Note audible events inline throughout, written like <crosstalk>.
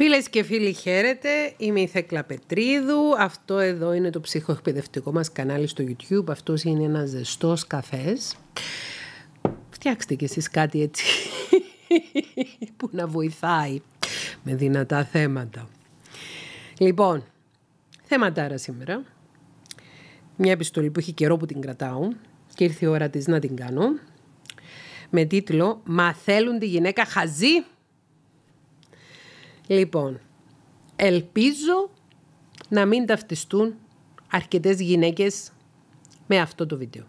Φίλες και φίλοι χαίρετε, είμαι η Θέκλα Πετρίδου, αυτό εδώ είναι το ψυχοεκπαιδευτικό μας κανάλι στο YouTube, αυτός είναι ένας ζεστός καφές. Φτιάξτε και εσείς κάτι έτσι <laughs> που να βοηθάει με δυνατά θέματα. Λοιπόν, θέματάρα σήμερα. Μια επιστολή που έχει καιρό που την κρατάω και ήρθε η ώρα της να την κάνω. Με τίτλο «Μα θέλουν τη γυναίκα χαζή» Λοιπόν, ελπίζω να μην ταυτιστούν αρκετές γυναίκες με αυτό το βίντεο.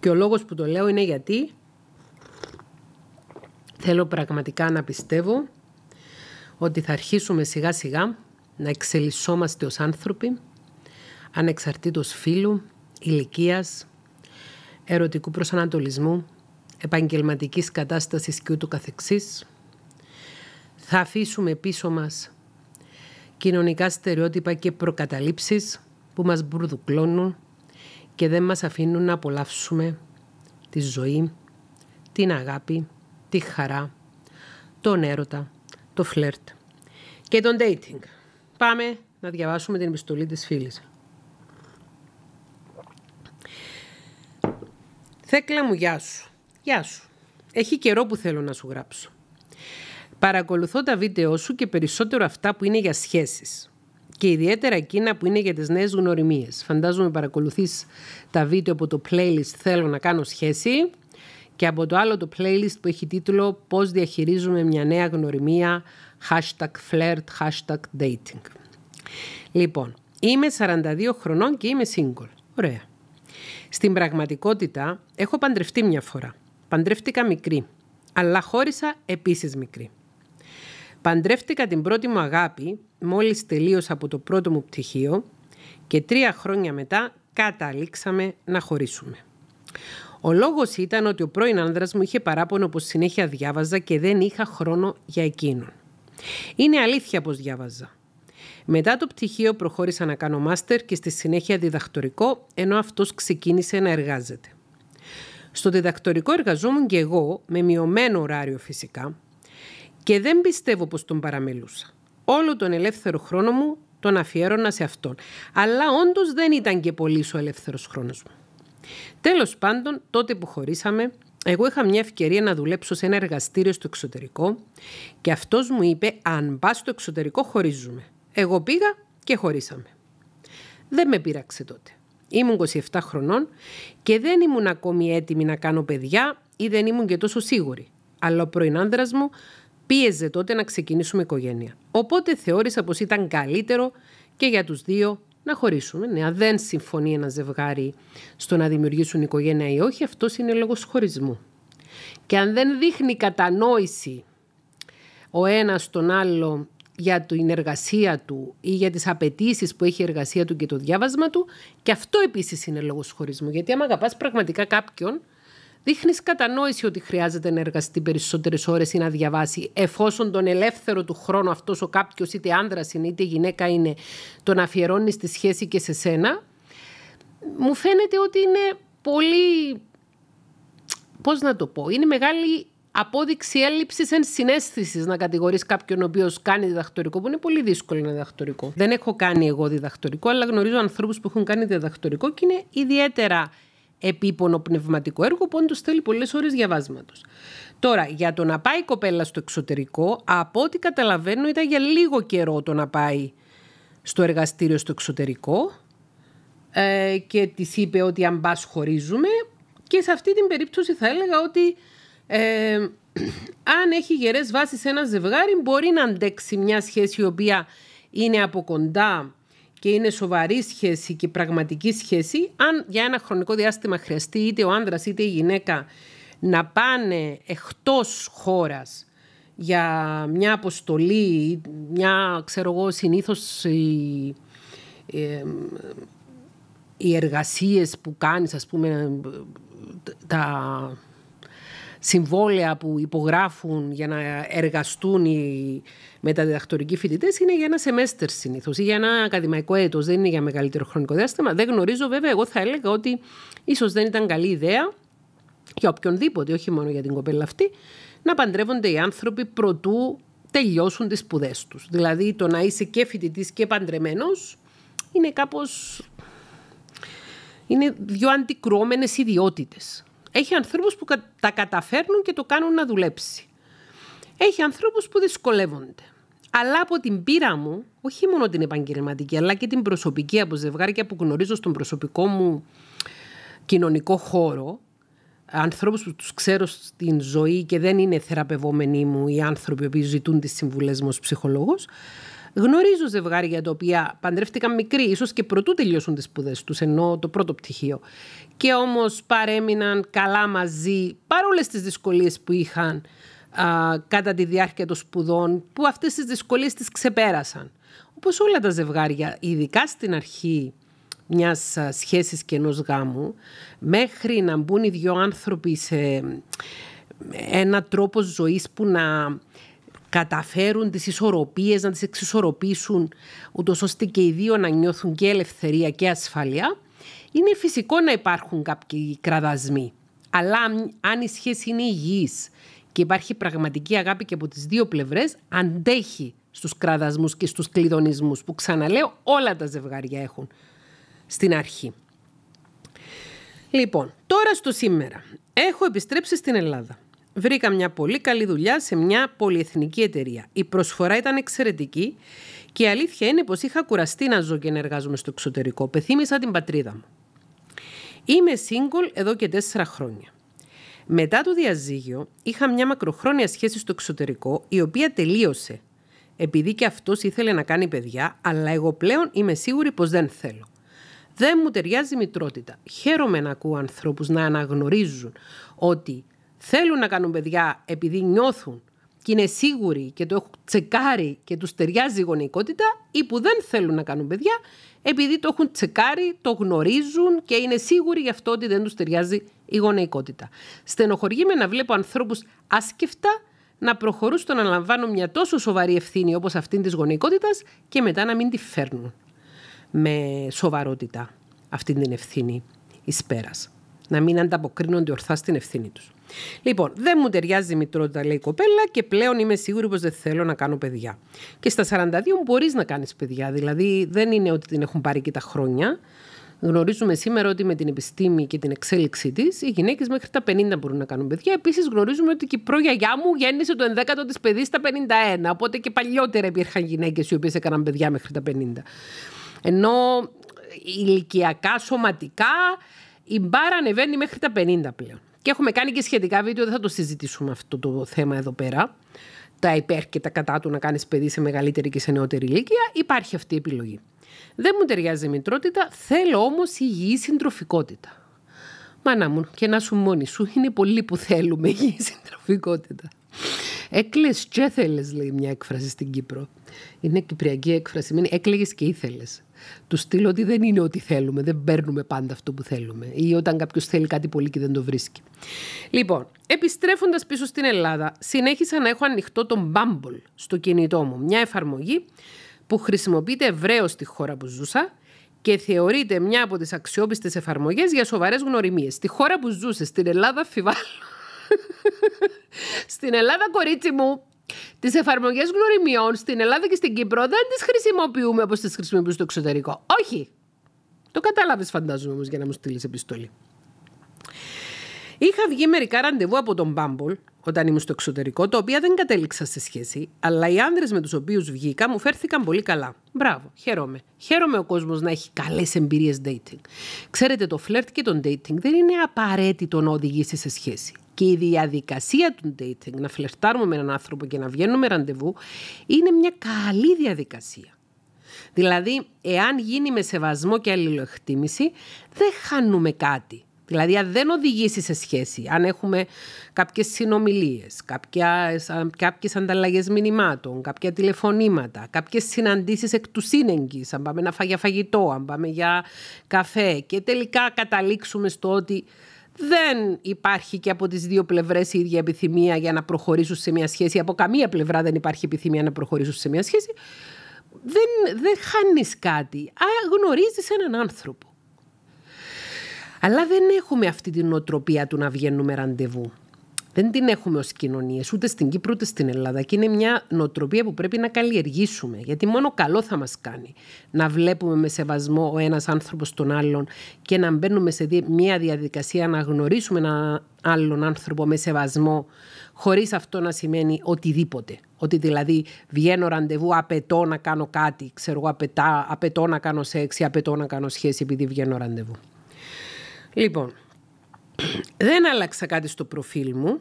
Και ο λόγος που το λέω είναι γιατί θέλω πραγματικά να πιστεύω ότι θα αρχίσουμε σιγά σιγά να εξελισσόμαστε ως άνθρωποι ανεξαρτήτως φίλου, ηλικίας, ερωτικού προσανατολισμού, επαγγελματικής κατάστασης και του καθεξής θα αφήσουμε πίσω μας κοινωνικά στερεότυπα και προκαταλήψεις που μας μπουρδουκλώνουν και δεν μας αφήνουν να απολαύσουμε τη ζωή, την αγάπη, τη χαρά, τον έρωτα, το φλερτ και τον dating. Πάμε να διαβάσουμε την επιστολή της φίλης. Θέκλα μου, γεια σου. Γεια σου. Έχει καιρό που θέλω να σου γράψω. Παρακολουθώ τα βίντεο σου και περισσότερο αυτά που είναι για σχέσεις. Και ιδιαίτερα εκείνα που είναι για τις νέες γνωριμίες. Φαντάζομαι παρακολουθείς τα βίντεο από το playlist «Θέλω να κάνω σχέση» και από το άλλο το playlist που έχει τίτλο «Πώς διαχειρίζουμε μια νέα γνωριμία» hashtag flirt, hashtag dating. Λοιπόν, είμαι 42 χρονών και είμαι single. Ωραία. Στην πραγματικότητα έχω παντρευτεί μια φορά. Παντρεύτηκα μικρή, αλλά χώρισα επίσης μικρή. Παντρεύτηκα την πρώτη μου αγάπη μόλις τελείωσα από το πρώτο μου πτυχίο και τρία χρόνια μετά καταλήξαμε να χωρίσουμε. Ο λόγος ήταν ότι ο πρώην άνδρας μου είχε παράπονο που συνέχεια διάβαζα και δεν είχα χρόνο για εκείνον. Είναι αλήθεια πως διάβαζα. Μετά το πτυχίο προχώρησα να κάνω μάστερ και στη συνέχεια διδακτορικό, ενώ αυτός ξεκίνησε να εργάζεται. Στο διδακτορικό εργαζόμουν και εγώ, με μειωμένο ωράριο φυσικά, και δεν πιστεύω πως τον παραμελούσα. Όλο τον ελεύθερο χρόνο μου τον αφιέρωνα σε αυτόν. Αλλά όντως δεν ήταν και πολύ ο ελεύθερος χρόνος μου. Τέλος πάντων, τότε που χωρίσαμε, εγώ είχα μια ευκαιρία να δουλέψω σε ένα εργαστήριο στο εξωτερικό και αυτός μου είπε: Αν πας στο εξωτερικό, χωρίζουμε. Εγώ πήγα και χωρίσαμε. Δεν με πείραξε τότε. Ήμουν 27 χρονών και δεν ήμουν ακόμη έτοιμη να κάνω παιδιά ή δεν ήμουν και τόσο σίγουρη. Αλλά ο πρώην μου πίεζε τότε να ξεκινήσουμε οικογένεια. Οπότε θεώρησα πως ήταν καλύτερο και για τους δύο να χωρίσουμε. Ναι, δεν συμφωνεί ένα ζευγάρι στο να δημιουργήσουν οικογένεια ή όχι, αυτός είναι λόγος χωρισμού. Και αν δεν δείχνει κατανόηση ο ένας τον άλλο για την εργασία του ή για τις απαιτήσεις που έχει η εργασία του και το διάβασμα του και αυτό επίσης είναι λόγος χωρισμού. Γιατί άμα αγαπάς πραγματικά κάποιον, δείχνεις κατανόηση ότι χρειάζεται να εργαστεί περισσότερες ώρες ή να διαβάσει, εφόσον τον ελεύθερο του χρόνο αυτός ο κάποιος, είτε άνδρας είναι είτε γυναίκα είναι, τον αφιερώνει στη σχέση και σε σένα. Μου φαίνεται ότι είναι πολύ. Πώς να το πω, είναι μεγάλη απόδειξη έλλειψης ενσυναίσθησης να κατηγορείς κάποιον ο οποίος κάνει διδακτορικό, που είναι πολύ δύσκολο να διδακτορικό. Δεν έχω κάνει εγώ διδακτορικό, αλλά γνωρίζω ανθρώπους που έχουν κάνει διδακτορικό και είναι ιδιαίτερα επίπονο πνευματικό έργο που το θέλει πολλές ώρες διαβάσματος. Τώρα, για το να πάει η κοπέλα στο εξωτερικό, από ό,τι καταλαβαίνω ήταν για λίγο καιρό το να πάει στο εργαστήριο στο εξωτερικό ε, και της είπε ότι αν πας χωρίζουμε και σε αυτή την περίπτωση θα έλεγα ότι ε, <clears throat> αν έχει γερές βάσεις ένα ζευγάρι μπορεί να αντέξει μια σχέση η οποία είναι από κοντά και είναι σοβαρή σχέση και πραγματική σχέση, αν για ένα χρονικό διάστημα χρειαστεί είτε ο άνδρας είτε η γυναίκα να πάνε εκτός χώρας για μια αποστολή, μια, ξέρω εγώ, συνήθως οι, ε, οι εργασίες που κάνεις, ας πούμε, τα συμβόλαια που υπογράφουν για να εργαστούν οι μεταδιδακτορικοί φοιτητές είναι για ένα σεμέστερ συνήθως ή για ένα ακαδημαϊκό έτος, δεν είναι για μεγαλύτερο χρονικό διάστημα. Δεν γνωρίζω, βέβαια, εγώ θα έλεγα ότι ίσως δεν ήταν καλή ιδέα για οποιονδήποτε, όχι μόνο για την κοπέλα αυτή, να παντρεύονται οι άνθρωποι προτού τελειώσουν τις σπουδές τους. Δηλαδή το να είσαι και φοιτητής και παντρεμένος είναι κάπως. Είναι δύο αντικρουόμενες ιδιότητες. Έχει ανθρώπους που τα καταφέρνουν και το κάνουν να δουλέψει. Έχει ανθρώπους που δυσκολεύονται. Αλλά από την πείρα μου, όχι μόνο την επαγγελματική, αλλά και την προσωπική από ζευγάρια που γνωρίζω στον προσωπικό μου κοινωνικό χώρο, ανθρώπους που τους ξέρω στην ζωή και δεν είναι θεραπευόμενοι μου οι άνθρωποι που ζητούν τις συμβουλές μου ως ψυχολόγος, Γνωρίζω ζευγάρια τα οποία παντρεύτηκαν μικροί, ίσως και προτού τελειώσουν τις σπουδές τους, ενώ το πρώτο πτυχίο. Και όμως παρέμειναν καλά μαζί, παρόλες τις δυσκολίες που είχαν α, κατά τη διάρκεια των σπουδών, που αυτές τις δυσκολίες τις ξεπέρασαν. Όπως όλα τα ζευγάρια, ειδικά στην αρχή μιας σχέσης και ενός γάμου, μέχρι να μπουν οι δύο άνθρωποι σε ε, ένα τρόπο ζωής που να καταφέρουν τις ισορροπίες, να τις εξισορροπήσουν, ούτως ώστε και οι δύο να νιώθουν και ελευθερία και ασφαλεία, είναι φυσικό να υπάρχουν κάποιοι κραδασμοί. Αλλά αν η σχέση είναι υγιής και υπάρχει πραγματική αγάπη και από τις δύο πλευρές, αντέχει στους κραδασμούς και στους κλειδονισμούς που ξαναλέω όλα τα ζευγάρια έχουν στην αρχή. Λοιπόν, τώρα στο σήμερα. Έχω επιστρέψει στην Ελλάδα βρήκα μια πολύ καλή δουλειά σε μια πολυεθνική εταιρεία. Η προσφορά ήταν εξαιρετική και η αλήθεια είναι πως είχα κουραστεί να ζω και να εργάζομαι στο εξωτερικό. Πεθύμησα την πατρίδα μου. Είμαι single εδώ και τέσσερα χρόνια. Μετά το διαζύγιο είχα μια μακροχρόνια σχέση στο εξωτερικό η οποία τελείωσε επειδή και αυτός ήθελε να κάνει παιδιά αλλά εγώ πλέον είμαι σίγουρη πως δεν θέλω. Δεν μου ταιριάζει η μητρότητα. Χαίρομαι να ακούω ανθρώπους να αναγνωρίζουν ότι θέλουν να κάνουν παιδιά επειδή νιώθουν και είναι σίγουροι και το έχουν τσεκάρει και τους ταιριάζει η γονεϊκότητα ή που δεν θέλουν να κάνουν παιδιά επειδή το έχουν τσεκάρει, το γνωρίζουν και είναι σίγουροι γι' αυτό ότι δεν τους ταιριάζει η γονεϊκότητα. Στενοχωριέμαι να βλέπω ανθρώπους άσκεφτα να προχωρούν στο να λαμβάνουν μια τόσο σοβαρή ευθύνη όπως αυτήν της γονεϊκότητας και μετά να μην τη φέρνουν με σοβαρότητα αυτήν την ευθύνη εις πέρας να μην ανταποκρίνονται ορθά στην ευθύνη τους. Λοιπόν, δεν μου ταιριάζει η μητρότητα, λέει η κοπέλα, και πλέον είμαι σίγουρη πως δεν θέλω να κάνω παιδιά. Και στα 42 μπορείς να κάνεις παιδιά, δηλαδή δεν είναι ότι την έχουν πάρει και τα χρόνια. Γνωρίζουμε σήμερα ότι με την επιστήμη και την εξέλιξή της, οι γυναίκες μέχρι τα 50 μπορούν να κάνουν παιδιά. Επίσης, γνωρίζουμε ότι και η προγιαγιά μου γέννησε το 11ο της παιδί στα 51. Οπότε και παλιότερα υπήρχαν γυναίκες οι οποίες έκαναν παιδιά μέχρι τα 50. Ενώ ηλικιακά, σωματικά, η μπάρα ανεβαίνει μέχρι τα 50 πλέον. Και έχουμε κάνει και σχετικά βίντεο, δεν θα το συζητήσουμε αυτό το θέμα εδώ πέρα. Τα υπέρ και τα κατά του να κάνεις παιδί σε μεγαλύτερη και σε νεότερη ηλικία. Υπάρχει αυτή η επιλογή. Δεν μου ταιριάζει η μητρότητα, θέλω όμως υγιή συντροφικότητα. Μάνα μου, και να σου μόνη σου, είναι πολλοί που θέλουμε υγιή συντροφικότητα. Έκλε και θέλες, λέει μια έκφραση στην Κύπρο. Είναι κυπριακή έκφραση. Έκλεγε και ήθελες. Του στείλω ότι δεν είναι ό,τι θέλουμε, δεν παίρνουμε πάντα αυτό που θέλουμε. Ή όταν κάποιος θέλει κάτι πολύ και δεν το βρίσκει. Λοιπόν, επιστρέφοντας πίσω στην Ελλάδα, συνέχισα να έχω ανοιχτό τον Bumble στο κινητό μου. Μια εφαρμογή που χρησιμοποιείται ευρέως στη χώρα που ζούσα και θεωρείται μια από τις αξιόπιστες εφαρμογές για σοβαρές γνωριμίες. Στη χώρα που ζούσε, στην Ελλάδα, φιβάλλω. <laughs> στην Ελλάδα, κορίτσι μου, τις εφαρμογές γνωριμιών στην Ελλάδα και στην Κύπρο δεν τις χρησιμοποιούμε όπως τις χρησιμοποιούμε στο εξωτερικό. Όχι. Το κατάλαβες, φαντάζομαι όμως, για να μου στείλεις επιστολή. Είχα βγει μερικά ραντεβού από τον Bumble όταν ήμουν στο εξωτερικό, τα οποία δεν κατέληξα σε σχέση, αλλά οι άνδρες με τους οποίους βγήκα μου φέρθηκαν πολύ καλά. Μπράβο, χαίρομαι. Χαίρομαι ο κόσμος να έχει καλές εμπειρίες dating. Ξέρετε, το φλερτ και το dating δεν είναι απαραίτητο να οδηγήσει σε σχέση. Και η διαδικασία του dating, να φλερτάρουμε με έναν άνθρωπο και να βγαίνουμε ραντεβού, είναι μια καλή διαδικασία. Δηλαδή, εάν γίνει με σεβασμό και αλληλοεκτίμηση, δεν χάνουμε κάτι. Δηλαδή, αν δεν οδηγήσει σε σχέση, αν έχουμε κάποιες συνομιλίες, κάποιες ανταλλαγές μηνυμάτων, κάποια τηλεφωνήματα, κάποιες συναντήσεις εκ του σύνεγγυς, αν πάμε για φαγητό, αν πάμε για καφέ, και τελικά καταλήξουμε στο ότι δεν υπάρχει και από τις δύο πλευρές η ίδια επιθυμία για να προχωρήσουν σε μια σχέση. Από καμία πλευρά δεν υπάρχει επιθυμία να προχωρήσουν σε μια σχέση. Δεν, δεν χάνεις κάτι. Α, γνωρίζεις έναν άνθρωπο. Αλλά δεν έχουμε αυτή την οτροπία του να βγαίνουμε ραντεβού. Δεν την έχουμε ως κοινωνίες, ούτε στην Κύπρο ούτε στην Ελλάδα. Και είναι μια νοοτροπία που πρέπει να καλλιεργήσουμε, γιατί μόνο καλό θα μας κάνει να βλέπουμε με σεβασμό ο ένας άνθρωπος τον άλλον και να μπαίνουμε σε μια διαδικασία να γνωρίσουμε έναν άλλον άνθρωπο με σεβασμό, χωρίς αυτό να σημαίνει οτιδήποτε. Ότι δηλαδή βγαίνω ραντεβού, απαιτώ να κάνω κάτι, ξέρω εγώ, απαιτώ να κάνω σεξ ή απαιτώ να κάνω σχέση επειδή βγαίνω ραντεβού. Λοιπόν, δεν άλλαξα κάτι στο προφίλ μου,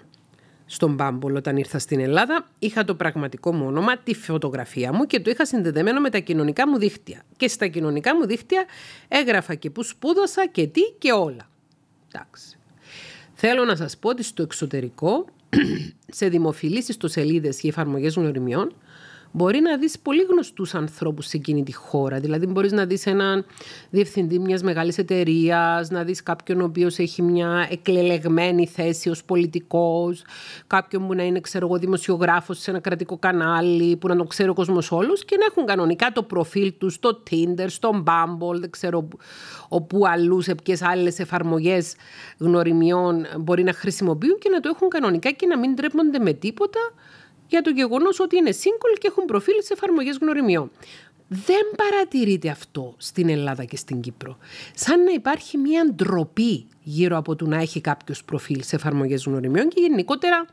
στον Μπάμπολ όταν ήρθα στην Ελλάδα. Είχα το πραγματικό μου όνομα, τη φωτογραφία μου και το είχα συνδεδεμένο με τα κοινωνικά μου δίχτυα. Και στα κοινωνικά μου δίχτυα έγραφα και που σπούδασα και τι και όλα. Εντάξει. Θέλω να σας πω ότι στο εξωτερικό, <clears throat> σε δημοφιλείς σελίδες και εφαρμογές γνωριμιών, μπορεί να δεις πολύ γνωστούς ανθρώπους σε εκείνη τη χώρα. Δηλαδή μπορείς να δεις έναν διευθυντή μιας μεγάλης εταιρείας, να δεις κάποιον ο οποίος έχει μια εκλελεγμένη θέση ως πολιτικός, κάποιον που να είναι ξέρω εγώ, δημοσιογράφος σε ένα κρατικό κανάλι, που να τον ξέρει ο κόσμος όλος και να έχουν κανονικά το προφίλ τους στο Tinder, στο Bumble, δεν ξέρω όπου αλλού, σε ποιες άλλες εφαρμογές γνωριμιών μπορεί να χρησιμοποιούν και να το έχουν κανονικά και να μην τρέπονται με τίποτα για το γεγονός ότι είναι single και έχουν προφίλ σε εφαρμογές γνωριμιών. Δεν παρατηρείται αυτό στην Ελλάδα και στην Κύπρο. Σαν να υπάρχει μια ντροπή γύρω από το να έχει κάποιος προφίλ σε εφαρμογές γνωριμιών και γενικότερα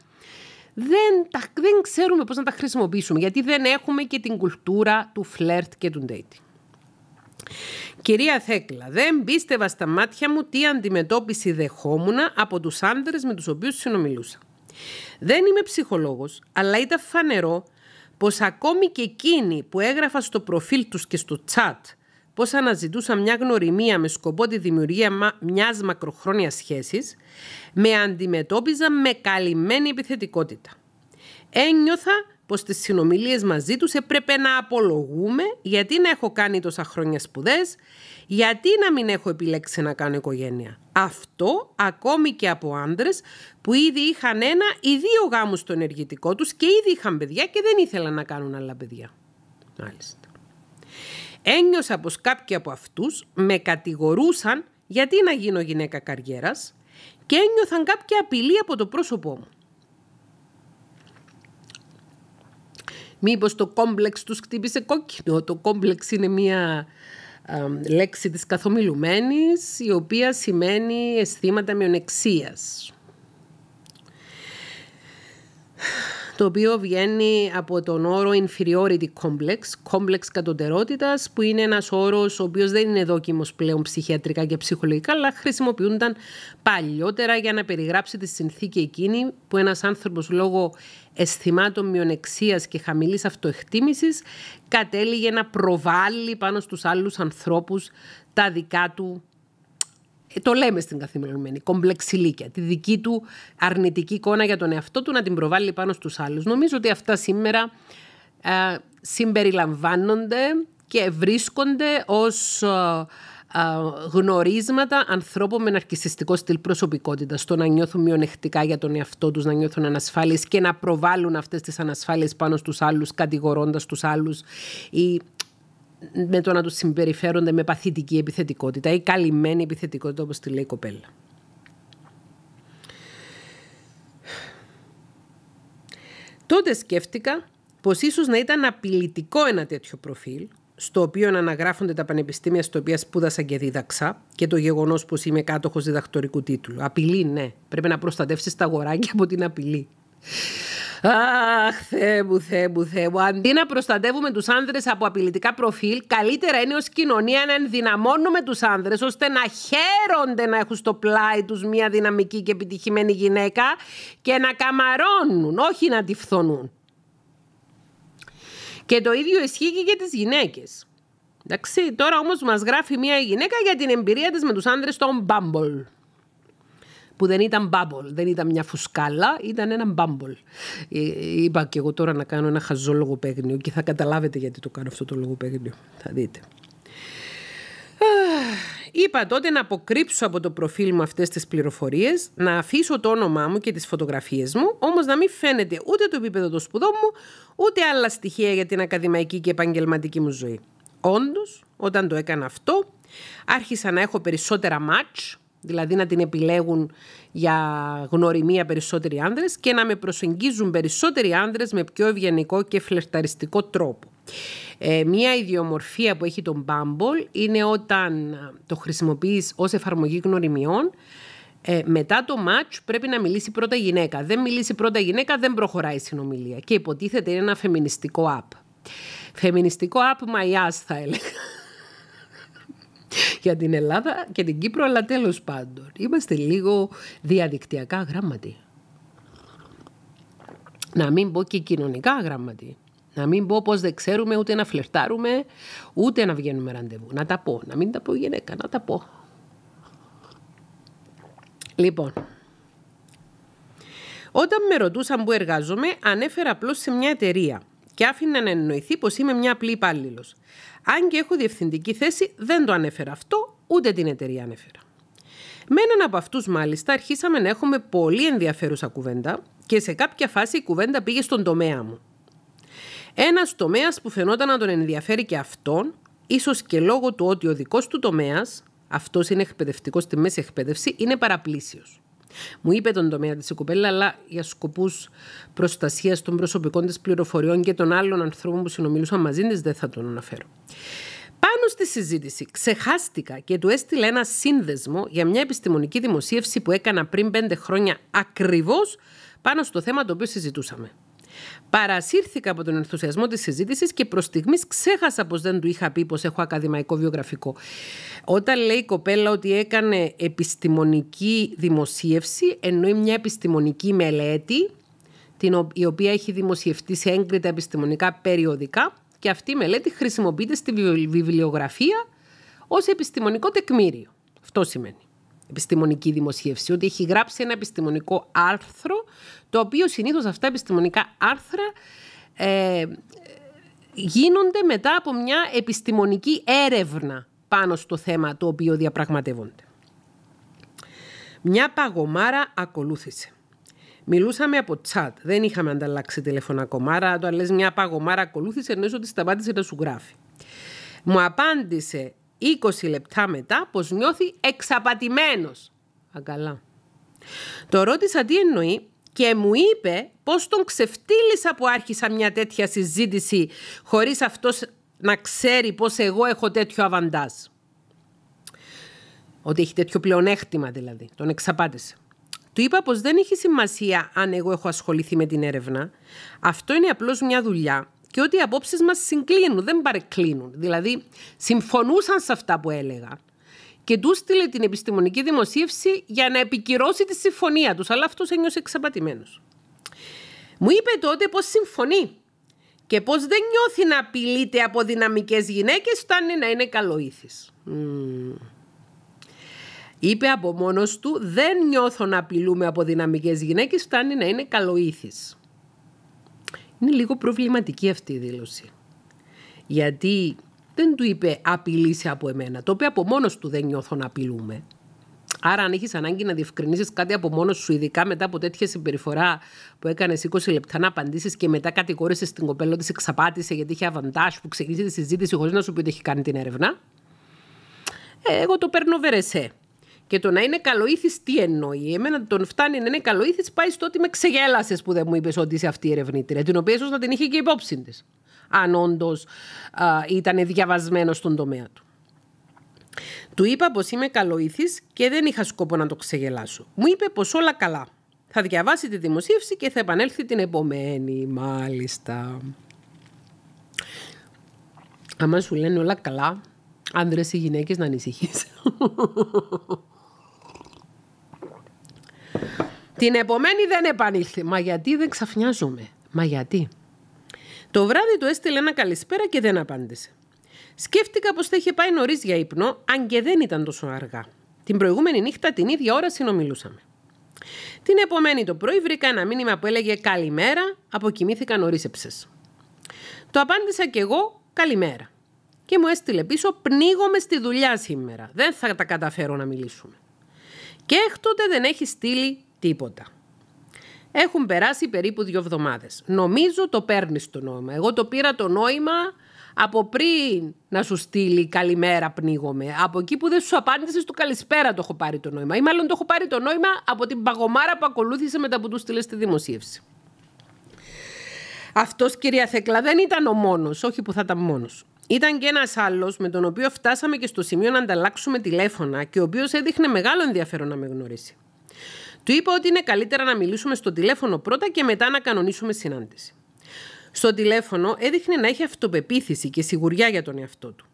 δεν, τα, δεν ξέρουμε πώς να τα χρησιμοποιήσουμε γιατί δεν έχουμε και την κουλτούρα του φλερτ και του dating. Κυρία Θέκλα, δεν πίστευα στα μάτια μου τι αντιμετώπιση δεχόμουνα από τους άνδρες με τους οποίους συνομιλούσα. Δεν είμαι ψυχολόγος, αλλά ήταν φανερό πως ακόμη και εκείνοι που έγραφα στο προφίλ τους και στο τσάτ πως αναζητούσα μια γνωριμία με σκοπό τη δημιουργία μιας μακροχρόνιας σχέσης, με αντιμετώπιζαν με καλυμμένη επιθετικότητα. Ένιωθα πως τις συνομιλίες μαζί τους έπρεπε να απολογούμε γιατί να έχω κάνει τόσα χρόνια σπουδές, γιατί να μην έχω επιλέξει να κάνω οικογένεια. Αυτό ακόμη και από άντρες που ήδη είχαν ένα ή δύο γάμους στο ενεργητικό τους και ήδη είχαν παιδιά και δεν ήθελαν να κάνουν άλλα παιδιά. Μάλιστα. Ένιωσα πως κάποιοι από αυτούς με κατηγορούσαν γιατί να γίνω γυναίκα καριέρας και ένιωθαν κάποια απειλή από το πρόσωπό μου. Μήπως το κόμπλεξ τους χτύπησε κόκκινο. Το κόμπλεξ είναι μια λέξη της καθομιλουμένης η οποία σημαίνει αισθήματα μειονεξίας το οποίο βγαίνει από τον όρο inferiority complex, complex κατωτερότητας, που είναι ένας όρος ο οποίος δεν είναι δόκιμος πλέον ψυχιατρικά και ψυχολογικά, αλλά χρησιμοποιούνταν παλιότερα για να περιγράψει τη συνθήκη εκείνη που ένας άνθρωπος λόγω αισθημάτων μειονεξίας και χαμηλής αυτοεκτίμησης κατέληγε να προβάλλει πάνω στους άλλους ανθρώπους τα δικά του ε, το λέμε στην καθημερινή, κομπλεξιλίκια, τη δική του αρνητική εικόνα για τον εαυτό του να την προβάλλει πάνω στους άλλους. Νομίζω ότι αυτά σήμερα ε, συμπεριλαμβάνονται και βρίσκονται ως ε, γνωρίσματα ανθρώπων με ναρκισιστικό στυλ προσωπικότητας, στο να νιώθουν μειονεκτικά για τον εαυτό τους, να νιώθουν ανασφάλειες και να προβάλλουν αυτές τις ανασφάλειες πάνω στους άλλους, κατηγορώντας τους άλλους ή με το να τους συμπεριφέρονται με παθητική επιθετικότητα ή καλυμμένη επιθετικότητα όπως τη λέει η κοπέλα. Τότε σκέφτηκα πως ίσως να ήταν απειλητικό ένα τέτοιο προφίλ στο οποίο αναγράφονται τα πανεπιστήμια στο οποία σπούδασα και δίδαξα και το γεγονός πως είμαι κάτοχος διδακτορικού τίτλου. Απειλή, ναι. Πρέπει να προστατεύσεις τα αγοράκια από την απειλή. Αχ, Θεέ μου, Θεέ μου, Θεέ μου. Αντί να προστατεύουμε τους άνδρες από απειλητικά προφίλ, καλύτερα είναι ως κοινωνία να ενδυναμώνουμε τους άνδρες ώστε να χαίρονται να έχουν στο πλάι τους μια δυναμική και επιτυχημένη γυναίκα και να καμαρώνουν, όχι να τη φθονούν. Και το ίδιο ισχύει και για τις γυναίκες. Εντάξει, τώρα όμως μας γράφει μια γυναίκα για την εμπειρία της με τους άνδρες των Bumble που δεν ήταν μπάμπολ, δεν ήταν μια φουσκάλα, ήταν ένα μπάμπολ. Ε, είπα και εγώ τώρα να κάνω ένα χαζό λογοπαίγνιο και θα καταλάβετε γιατί το κάνω αυτό το λογοπαίγνιο. Θα δείτε. Είπα τότε να αποκρύψω από το προφίλ μου αυτές τις πληροφορίες, να αφήσω το όνομά μου και τις φωτογραφίες μου, όμως να μην φαίνεται ούτε το επίπεδο των σπουδών μου, ούτε άλλα στοιχεία για την ακαδημαϊκή και επαγγελματική μου ζωή. Όντως, όταν το έκανα αυτό, άρχισα να έχω περισσότερα μάτς, δηλαδή να την επιλέγουν για γνωριμία περισσότεροι άνδρες και να με προσεγγίζουν περισσότεροι άνδρες με πιο ευγενικό και φλερταριστικό τρόπο. Ε, μία ιδιομορφία που έχει τον Bumble είναι όταν το χρησιμοποιείς ως εφαρμογή γνωριμιών ε, μετά το match πρέπει να μιλήσει πρώτα γυναίκα. Δεν μιλήσει πρώτα γυναίκα δεν προχωράει η συνομιλία και υποτίθεται είναι ένα φεμινιστικό app. Φεμινιστικό app my θα έλεγα για την Ελλάδα και την Κύπρο, αλλά τέλος πάντων. Είμαστε λίγο διαδικτυακά γράμματι. Να μην πω και κοινωνικά γράμματι. Να μην πω πως δεν ξέρουμε ούτε να φλερτάρουμε, ούτε να βγαίνουμε ραντεβού. Να τα πω, να μην τα πω γυναίκα, να τα πω. Λοιπόν, όταν με ρωτούσαν που εργάζομαι, ανέφερα απλώς σε μια εταιρεία και άφηνα να εννοηθεί πως είμαι μια απλή υπάλληλος. Αν και έχω διευθυντική θέση, δεν το ανέφερα αυτό, ούτε την εταιρεία ανέφερα. Με έναν από αυτούς, μάλιστα, αρχίσαμε να έχουμε πολύ ενδιαφέρουσα κουβέντα και σε κάποια φάση η κουβέντα πήγε στον τομέα μου. Ένας τομέας που φαινόταν να τον ενδιαφέρει και αυτόν, ίσως και λόγω του ότι ο δικός του τομέας, αυτός είναι εκπαιδευτικός στη μέση εκπαίδευση, είναι παραπλήσιος. Μου είπε τον τομέα της η αλλά για σκοπούς προστασίας των προσωπικών της πληροφοριών και των άλλων ανθρώπων που συνομιλούσαν μαζί της, δεν θα τον αναφέρω. Πάνω στη συζήτηση, ξεχάστηκα και του έστειλα ένα σύνδεσμο για μια επιστημονική δημοσίευση που έκανα πριν πέντε χρόνια ακριβώς πάνω στο θέμα το οποίο συζητούσαμε. Παρασύρθηκα από τον ενθουσιασμό της συζήτησης και προς στιγμής ξέχασα πως δεν του είχα πει πως έχω ακαδημαϊκό βιογραφικό. Όταν λέει η κοπέλα ότι έκανε επιστημονική δημοσίευση, εννοεί μια επιστημονική μελέτη, την, η οποία έχει δημοσιευτεί σε έγκριτα επιστημονικά περιοδικά και αυτή η μελέτη χρησιμοποιείται στη βιβλιογραφία ως επιστημονικό τεκμήριο. Αυτό σημαίνει επιστημονική δημοσίευση, ότι έχει γράψει ένα επιστημονικό άρθρο, το οποίο συνήθως αυτά επιστημονικά άρθρα ε, γίνονται μετά από μια επιστημονική έρευνα πάνω στο θέμα το οποίο διαπραγματεύονται. Μια παγωμάρα ακολούθησε. Μιλούσαμε από τσάτ, δεν είχαμε ανταλλάξει τηλέφωνα κομμάρα. Το λες μια παγωμάρα ακολούθησε, εννοείς ότι σταμάτησε να σου γράφει. Μου απάντησε 20 λεπτά μετά πως νιώθει εξαπατημένος. Αγκαλά. Το ρώτησα τι εννοεί και μου είπε πως τον ξεφτύλισα που άρχισα μια τέτοια συζήτηση χωρίς αυτός να ξέρει πως εγώ έχω τέτοιο αβαντάζ. Ότι έχει τέτοιο πλεονέκτημα δηλαδή. Τον εξαπάτησε. Του είπα πως δεν έχει σημασία αν εγώ έχω ασχοληθεί με την έρευνα. Αυτό είναι απλώς μια δουλειά και ότι οι απόψεις μας συγκλίνουν, δεν παρεκκλίνουν. Δηλαδή, συμφωνούσαν σε αυτά που έλεγα. Και τους στείλε την επιστημονική δημοσίευση για να επικυρώσει τη συμφωνία τους. Αλλά αυτός ένιωσε εξαπατημένος. Μου είπε τότε πώς συμφωνεί και πώς δεν νιώθει να απειλείται από δυναμικές γυναίκες, φτάνει να είναι καλοήθης. Είπε από μόνος του: Δεν νιώθω να απειλούμε από δυναμικές γυναίκες, φτάνει να είναι καλοήθης. Είναι λίγο προβληματική αυτή η δήλωση. Γιατί δεν του είπε απειλήσε από εμένα, το οποίο από μόνος του δεν νιώθω να απειλούμε. Άρα, αν έχεις ανάγκη να διευκρινίσεις κάτι από μόνος σου, ειδικά μετά από τέτοια συμπεριφορά που έκανες 20 λεπτά να απαντήσεις και μετά κατηγόρησες την κοπέλα ότι σε εξαπάτησε γιατί είχε αβαντάζ που ξεκίνησε τη συζήτηση χωρίς να σου πει ότι έχει κάνει την έρευνα. Ε, εγώ το παίρνω βερεσέ. Και το να είναι καλοήθης, τι εννοεί. Εμένα τον φτάνει να είναι καλοήθης, πάει στο ότι με ξεγέλασες που δεν μου είπες ότι είσαι αυτή η ερευνήτρια, την οποία ίσως να την είχε και υπόψη της. Αν όντως ήταν διαβασμένος στον τομέα του. Του είπα πως είμαι καλοήθης και δεν είχα σκόπο να το ξεγελάσω. Μου είπε πως όλα καλά. Θα διαβάσει τη δημοσίευση και θα επανέλθει την επομένη, μάλιστα. Άμα σου λένε όλα καλά, άνδρες ή γυναίκες να ανησυχείς. <laughs> Την επομένη δεν επανήλθε. Μα γιατί δεν ξαφνιάζουμε. Μα γιατί. Το βράδυ του έστειλε ένα καλησπέρα και δεν απάντησε. Σκέφτηκα πως θα είχε πάει νωρίς για ύπνο, αν και δεν ήταν τόσο αργά. Την προηγούμενη νύχτα την ίδια ώρα συνομιλούσαμε. Την επομένη το πρωί βρήκα ένα μήνυμα που έλεγε Καλημέρα, αποκοιμήθηκα νωρίς Το απάντησα κι εγώ Καλημέρα. Και μου έστειλε πίσω Πνίγομαι στη δουλειά σήμερα. Δεν θα τα καταφέρω να μιλήσουμε. Και έκτοτε δεν έχει στείλει Τίποτα. Έχουν περάσει περίπου δύο εβδομάδες. Νομίζω το παίρνεις το νόημα. Εγώ το πήρα το νόημα από πριν να σου στείλει καλημέρα πνίγομαι. Από εκεί που δεν σου απάντησες το καλησπέρα το έχω πάρει το νόημα. Ή μάλλον το έχω πάρει το νόημα από την παγωμάρα που ακολούθησε μετά που του στείλες τη δημοσίευση. Αυτός κυρία Θεκλά δεν ήταν ο μόνος, όχι που θα ήταν μόνος. Ήταν και ένας άλλος με τον οποίο φτάσαμε και στο σημείο να ανταλλάξουμε τηλέφωνα και ο οποίος έδειχνε μεγάλο ενδιαφέρον να με γνωρίσει. Του είπα ότι είναι καλύτερα να μιλήσουμε στο τηλέφωνο πρώτα και μετά να κανονίσουμε συνάντηση. Στο τηλέφωνο έδειχνε να έχει αυτοπεποίθηση και σιγουριά για τον εαυτό του.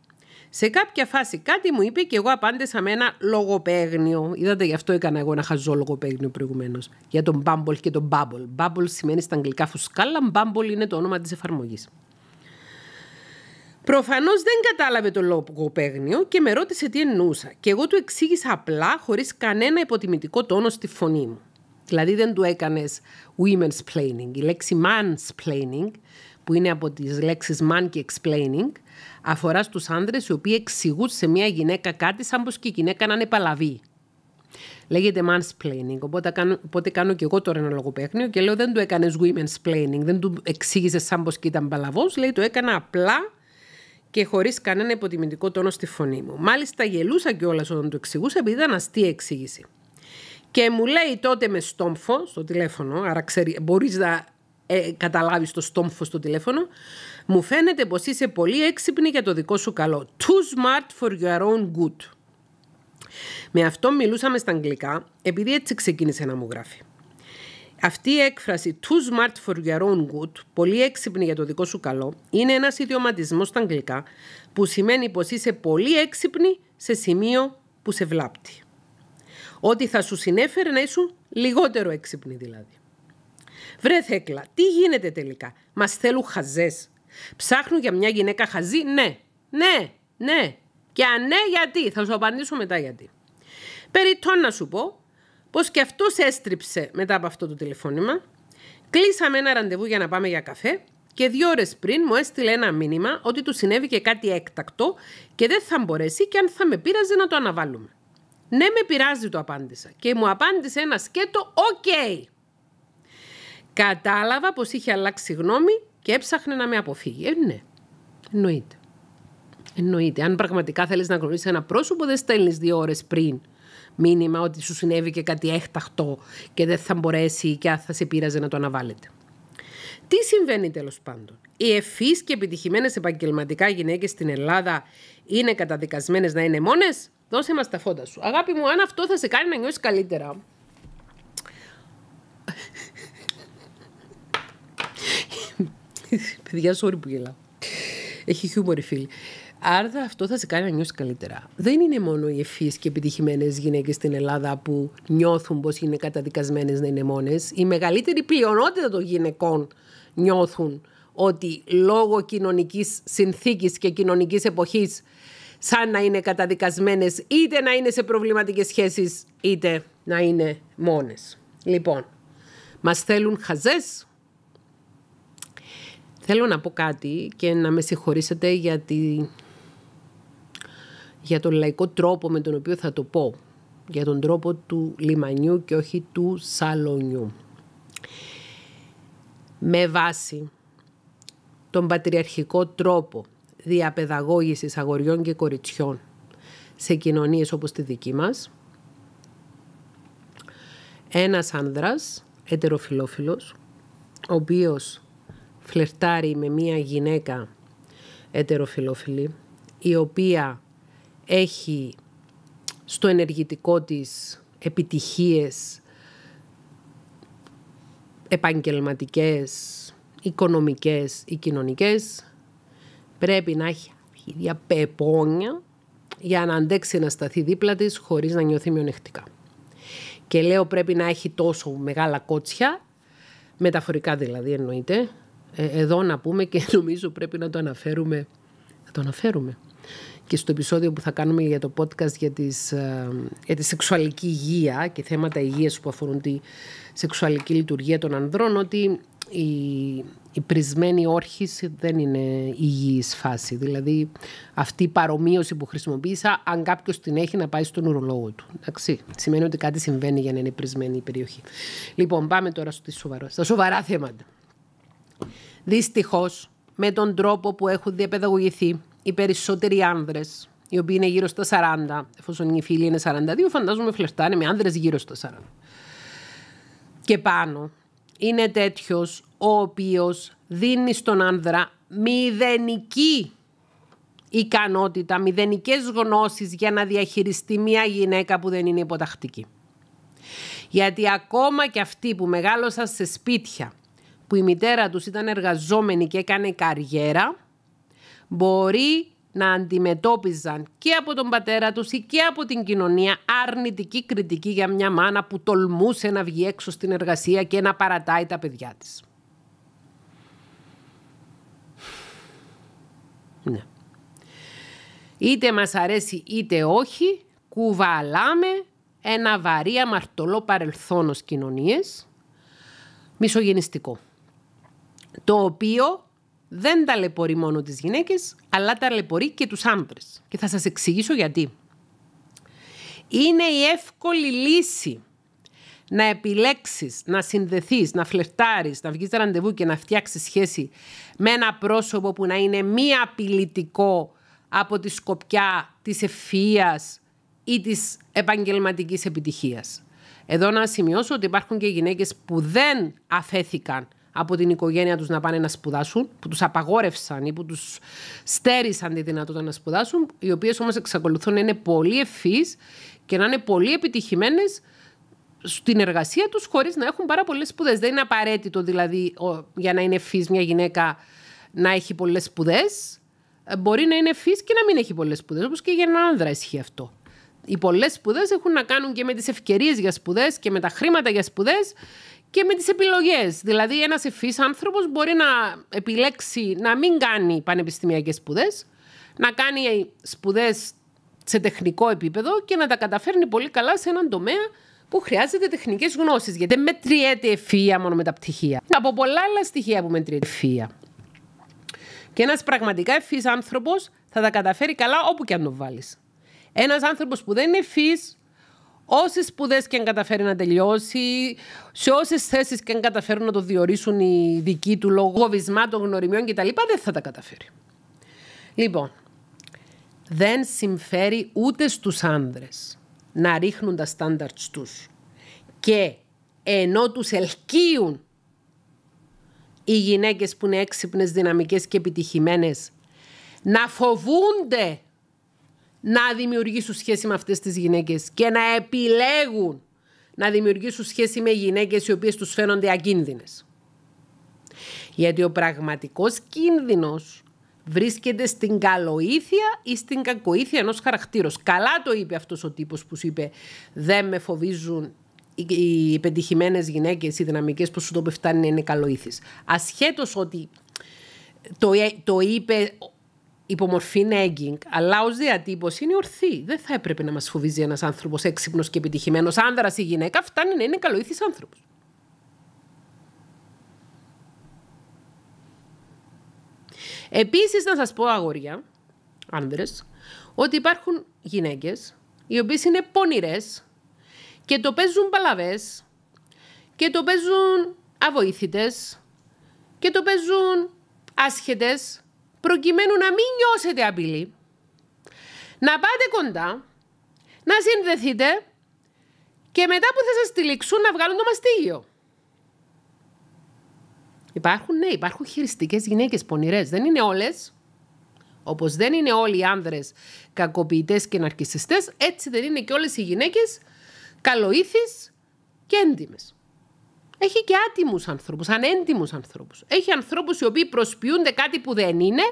Σε κάποια φάση κάτι μου είπε και εγώ απάντησα με ένα λογοπαίγνιο. Είδατε, γι' αυτό έκανα εγώ ένα χαζό λογοπαίγνιο προηγουμένως. Για τον Bumble και τον Bubble. Bubble σημαίνει στα αγγλικά φουσκάλα, Bumble είναι το όνομα της εφαρμογής. Προφανώς δεν κατάλαβε το λόγο και με ρώτησε τι εννοούσα. Και εγώ του εξήγησα απλά, χωρίς κανένα υποτιμητικό τόνο στη φωνή μου. Δηλαδή δεν του έκανες women's planning. Η λέξη man's planning που είναι από τις λέξεις man και explaining, αφορά στους άντρες οι οποίοι εξηγούν σε μια γυναίκα κάτι σαν πως και η γυναίκα να είναι παλαβή. Λέγεται man's Οπότε, οπότε κάνω και εγώ τώρα ένα λογοπαίγνιο και λέω δεν του έκανες women's planning, δεν του εξήγησες σαν πως και ήταν παλαβός. Λέει το έκανα απλά και χωρίς κανένα υποτιμητικό τόνο στη φωνή μου. Μάλιστα γελούσα κιόλας όταν του εξηγούσα, επειδή ήταν αστεία εξήγηση. Και μου λέει τότε με στόμφο στο τηλέφωνο, άρα μπορείς να ε, καταλάβεις το στόμφο στο τηλέφωνο, μου φαίνεται πως είσαι πολύ έξυπνη για το δικό σου καλό. Too smart for your own good. Με αυτό μιλούσαμε στα αγγλικά, επειδή έτσι ξεκίνησε να μου γράφει. Αυτή η έκφραση too smart for your own good, πολύ έξυπνη για το δικό σου καλό, είναι ένας ιδιωματισμός στα αγγλικά που σημαίνει πως είσαι πολύ έξυπνη σε σημείο που σε βλάπτει. Ότι θα σου συνέφερε να είσαι λιγότερο έξυπνη δηλαδή. Βρε Θέκλα, τι γίνεται τελικά. Μας θέλουν χαζές. Ψάχνουν για μια γυναίκα χαζή, ναι, ναι, ναι. Και αν ναι, γιατί. Θα σου απαντήσω μετά γιατί. Περιττό να σου πω πως και αυτός έστριψε μετά από αυτό το τηλεφώνημα. Κλείσαμε ένα ραντεβού για να πάμε για καφέ και δύο ώρες πριν μου έστειλε ένα μήνυμα ότι του συνέβη και κάτι έκτακτο και δεν θα μπορέσει και αν θα με πείραζε να το αναβάλουμε. Ναι, με πειράζει, το απάντησα. Και μου απάντησε ένα σκέτο, οκ. Okay. Κατάλαβα πως είχε αλλάξει γνώμη και έψαχνε να με αποφύγει. Ε, ναι, εννοείται. Εννοείται. Αν πραγματικά θέλεις να γνωρίσεις ένα πρόσωπο, δεν στέλνεις δύο ώρες πριν μήνυμα ότι σου συνέβη και κάτι έκτακτο και δεν θα μπορέσει και θα σε πείραζε να το αναβάλλετε. Τι συμβαίνει τέλος πάντων. Οι ευφύ και επιτυχημένες επαγγελματικά γυναίκες στην Ελλάδα είναι καταδικασμένες να είναι μόνες. Δώσε μας τα φώτα σου. Αγάπη μου, αν αυτό θα σε κάνει να νιώσεις καλύτερα. Παιδιά, sorry που γελάω. Έχει χιούμορ η φίλη. Άρα αυτό θα σε κάνει να νιώσεις καλύτερα. Δεν είναι μόνο οι ευφύ και επιτυχημένες γυναίκες στην Ελλάδα που νιώθουν πως είναι καταδικασμένες να είναι μόνες. Η μεγαλύτερη πλειονότητα των γυναικών νιώθουν ότι λόγω κοινωνικής συνθήκης και κοινωνικής εποχής, σαν να είναι καταδικασμένες είτε να είναι σε προβληματικές σχέσεις, είτε να είναι μόνες. Λοιπόν, μας θέλουν χαζές. Θέλω να πω κάτι και να με συγχωρήσετε γιατί για τον λαϊκό τρόπο με τον οποίο θα το πω. Για τον τρόπο του λιμανιού και όχι του σαλονιού. Με βάση τον πατριαρχικό τρόπο διαπαιδαγώγησης αγοριών και κοριτσιών σε κοινωνίες όπως τη δική μας, ένας άνδρας, ετεροφιλόφιλος, ο οποίος φλερτάρει με μία γυναίκα ετεροφιλόφιλη, η οποία έχει στο ενεργητικό της επιτυχίες επαγγελματικές, οικονομικές ή κοινωνικές, πρέπει να έχει ίδια πεπόνια για να αντέξει να σταθεί δίπλα της χωρίς να νιώθει μειονεκτικά. Και λέω πρέπει να έχει τόσο μεγάλα κότσια, μεταφορικά δηλαδή εννοείται, ε, εδώ να πούμε και <laughs> νομίζω πρέπει να το αναφέρουμε, να το αναφέρουμε και στο επεισόδιο που θα κάνουμε για το podcast για, τις, ε, για τη σεξουαλική υγεία και θέματα υγείας που αφορούν τη σεξουαλική λειτουργία των ανδρών ότι η, η πρισμένη όρχηση δεν είναι υγιής φάση. Δηλαδή αυτή η παρομοίωση που χρησιμοποίησα, αν κάποιος την έχει να πάει στον ουρολόγο του. Εντάξει, σημαίνει ότι κάτι συμβαίνει για να είναι πρισμένη η περιοχή. Λοιπόν, πάμε τώρα στα σοβαρά θέματα. Δυστυχώς, με τον τρόπο που έχουν διαπαιδαγωγηθεί οι περισσότεροι άνδρες, οι οποίοι είναι γύρω στα 40, εφόσον οι φίλοι είναι 42, φαντάζομαι φλερτάνε με άνδρες γύρω στα 40. Και πάνω είναι τέτοιος ο οποίος δίνει στον άνδρα μηδενική ικανότητα, μηδενικές γνώσεις για να διαχειριστεί μια γυναίκα που δεν είναι υποτακτική. Γιατί ακόμα και αυτοί που μεγάλωσαν σε σπίτια που η μητέρα τους ήταν εργαζόμενη και έκανε καριέρα, μπορεί να αντιμετώπιζαν και από τον πατέρα τους ή και από την κοινωνία αρνητική κριτική για μια μάνα που τολμούσε να βγει έξω στην εργασία και να παρατάει τα παιδιά της. Ναι. Είτε μας αρέσει είτε όχι, κουβαλάμε ένα βαρύ αμαρτωλό παρελθόν ως κοινωνίες, μισογενιστικό, το οποίο δεν ταλαιπωρεί μόνο τις γυναίκες, αλλά ταλαιπωρεί και τους άντρες. Και θα σας εξηγήσω γιατί. Είναι η εύκολη λύση να επιλέξεις, να συνδεθείς, να φλερτάρεις, να βγεις ραντεβού και να φτιάξεις σχέση με ένα πρόσωπο που να είναι μη απειλητικό από τη σκοπιά της ευφυΐας ή της επαγγελματικής επιτυχίας. Εδώ να σημειώσω ότι υπάρχουν και γυναίκες που δεν αφέθηκαν από την οικογένεια τους να πάνε να σπουδάσουν, που τους απαγόρευσαν ή που τους στέρισαν τη δυνατότητα να σπουδάσουν, οι οποίες όμως εξακολουθούν να είναι πολύ ευφύ και να είναι πολύ επιτυχημένες στην εργασία τους χωρίς να έχουν πάρα πολλές σπουδές. Δεν είναι απαραίτητο δηλαδή για να είναι ευφύ μια γυναίκα να έχει πολλές σπουδές. Ε, μπορεί να είναι ευφύ και να μην έχει πολλές σπουδές, όπως και για έναν άνδρα ισχύει αυτό. Οι πολλές σπουδές έχουν να κάνουν και με τις ευκαιρίες για σπουδές και με τα χρήματα για σπουδές και με τις επιλογές. Δηλαδή ένας ευφύς άνθρωπος μπορεί να επιλέξει να μην κάνει πανεπιστημιακές σπουδές, να κάνει σπουδές σε τεχνικό επίπεδο και να τα καταφέρνει πολύ καλά σε έναν τομέα που χρειάζεται τεχνικές γνώσεις. Γιατί δεν μετριέται ευφυα μόνο με τα πτυχία. Από πολλά άλλα στοιχεία που μετριέται ευφυα. Και ένας πραγματικά ευφύς άνθρωπος θα τα καταφέρει καλά όπου και αν το βάλεις. Ένας άνθρωπος που δεν είναι ευφύς όσες σπουδές και αν καταφέρει να τελειώσει, σε όσες θέσεις και αν καταφέρουν να το διορίσουν οι δικοί του λόγω βυσμάτων, γνωριμιών κτλ., δεν θα τα καταφέρει. Λοιπόν, δεν συμφέρει ούτε στους άνδρες να ρίχνουν τα στάνταρτ τους. και ενώ τους ελκύουν οι γυναίκες που είναι έξυπνες, δυναμικές και επιτυχημένες, να φοβούνται να δημιουργήσουν σχέση με αυτές τις γυναίκες και να επιλέγουν να δημιουργήσουν σχέση με γυναίκες οι οποίες τους φαίνονται ακίνδυνες. Γιατί ο πραγματικός κίνδυνος βρίσκεται στην καλοήθεια ή στην κακοήθεια ενός χαρακτήρος. Καλά το είπε αυτός ο τύπος που σου είπε «Δεν με φοβίζουν οι πετυχημένες γυναίκες, οι δυναμικές που σου το πεφτάνει είναι καλοήθεις». Ασχέτως ότι το ε, είπε υπομορφή έγκυγκ, αλλά ως διατύπωση είναι ορθή. Δεν θα έπρεπε να μας φοβίζει ένας άνθρωπος έξυπνος και επιτυχημένος, άνδρας ή γυναίκα, φτάνει να είναι καλοήθης άνθρωπος. Επίσης, να σας πω, αγόρια, άνδρες, ότι υπάρχουν γυναίκες οι οποίες είναι πονηρές και το παίζουν παλαβές και το παίζουν αβοήθητες και το παίζουν άσχετες προκειμένου να μην νιώσετε απειλή, να πάτε κοντά, να συνδεθείτε και μετά που θα σας τυλιξούν να βγάλουν το μαστίγιο. Υπάρχουν, ναι, υπάρχουν χειριστικές γυναίκες πονηρές. Δεν είναι όλες. Όπως δεν είναι όλοι οι άνδρες κακοποιητές και ναρκισιστές, έτσι δεν είναι και όλες οι γυναίκες καλοήθεις και έντιμες. Έχει και άτιμους ανθρώπους, ανέντιμους ανθρώπους. Έχει ανθρώπους οι οποίοι προσποιούνται κάτι που δεν είναι,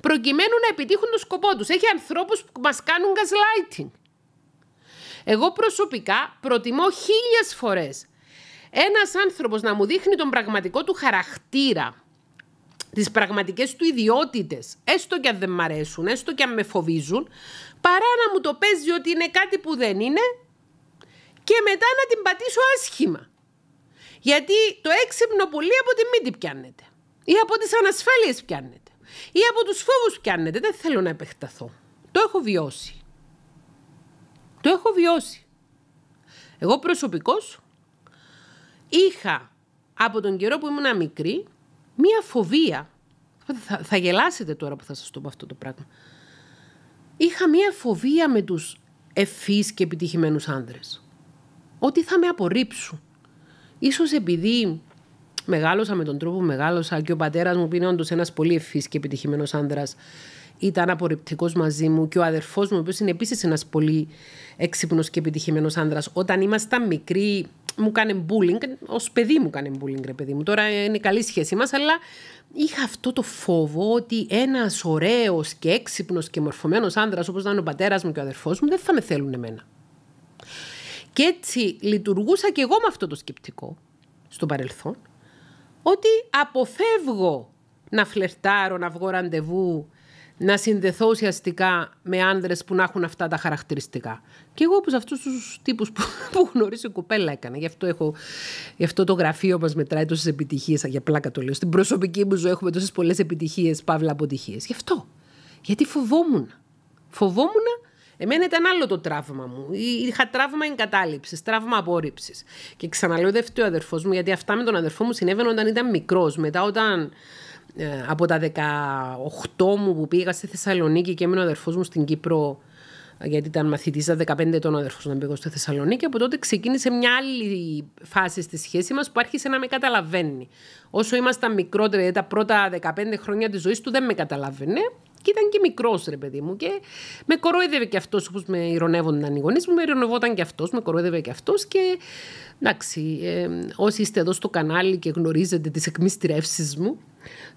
προκειμένου να επιτύχουν το σκοπό τους. Έχει ανθρώπους που μας κάνουν gaslighting. Εγώ προσωπικά προτιμώ χίλιες φορές ένας άνθρωπος να μου δείχνει τον πραγματικό του χαρακτήρα, τις πραγματικές του ιδιότητες, έστω και αν δεν μ' αρέσουν, έστω και αν με φοβίζουν, παρά να μου το παίζει ότι είναι κάτι που δεν είναι και μετά να την πατήσω άσχημα. Γιατί το έξυπνο πολύ από τη μύτη πιάνετε. Ή από τις ανασφάλειες πιάνετε. Ή από τους φόβους πιάνετε. Δεν θέλω να επεκταθώ. Το έχω βιώσει. Το έχω βιώσει. Εγώ προσωπικός... είχα από τον καιρό που ήμουν μικρή μία φοβία. Θα, θα γελάσετε τώρα που θα σας το πω αυτό το πράγμα. Είχα μία φοβία με τους ευφύς και επιτυχημένους άνδρες. Ότι θα με απορρίψουν. Ίσως επειδή μεγάλωσα με τον τρόπο που μεγάλωσα και ο πατέρας μου που είναι όντως ένας πολύ ευφύ και επιτυχημένος άνδρας ήταν απορριπτικός μαζί μου και ο αδερφός μου, ο οποίος είναι επίσης ένας πολύ έξυπνος και επιτυχημένος άνδρας. Όταν ήμασταν μικροί, μου κάνε bullying. Ως παιδί μου κάνε bullying, ρε παιδί μου. Τώρα είναι καλή σχέση μας, αλλά είχα αυτό το φόβο ότι ένας ωραίος και έξυπνος και μορφωμένος άνδρας, όπως ήταν ο πατέρας μου και ο αδερφός μου, δεν θα με θέλουν εμένα. Και έτσι λειτουργούσα και εγώ με αυτό το σκεπτικό στο παρελθόν, ότι αποφεύγω να φλερτάρω, να βγω ραντεβού, να συνδεθώ ουσιαστικά με άνδρες που να έχουν αυτά τα χαρακτηριστικά. Και εγώ από αυτούς τους τύπους που, <laughs> που γνωρίζω κοπέλα έκανα. Γι' αυτό, έχω, γι αυτό το γραφείο μας μετράει τόσες επιτυχίες. Για πλάκα το λέω. Στην προσωπική μου ζωή έχουμε τόσες πολλές επιτυχίες, παύλα αποτυχίες. Γι' αυτό. Γιατί φοβόμουν. Φοβόμουν Εμένα ήταν άλλο το τραύμα μου. Είχα τραύμα εγκατάλειψης, τραύμα απόρριψης. Και ξαναλέω δεν ο αδερφός μου, γιατί αυτά με τον αδερφό μου συνέβαιναν όταν ήταν μικρός. Μετά, όταν ε, από τα 18 μου που πήγα στη Θεσσαλονίκη και έμεινε ο αδερφός μου στην Κύπρο, γιατί ήταν μαθητής, ήταν 15 ετών ο αδερφός να πήγα στη Θεσσαλονίκη. Από τότε ξεκίνησε μια άλλη φάση στη σχέση μας που άρχισε να με καταλαβαίνει. Όσο ήμασταν μικρότεροι, δηλαδή τα πρώτα 15 χρόνια της ζωής του δεν με καταλάβαινε. Και ήταν και μικρός, ρε παιδί μου. Και με κοροϊδεύε και αυτό όπω με ηρωνεύονταν οι γονείς μου, με ηρωνευόταν και αυτός, με κοροϊδεύε και αυτός. Και εντάξει, ε, όσοι είστε εδώ στο κανάλι και γνωρίζετε τις εκμυστηρεύσεις μου,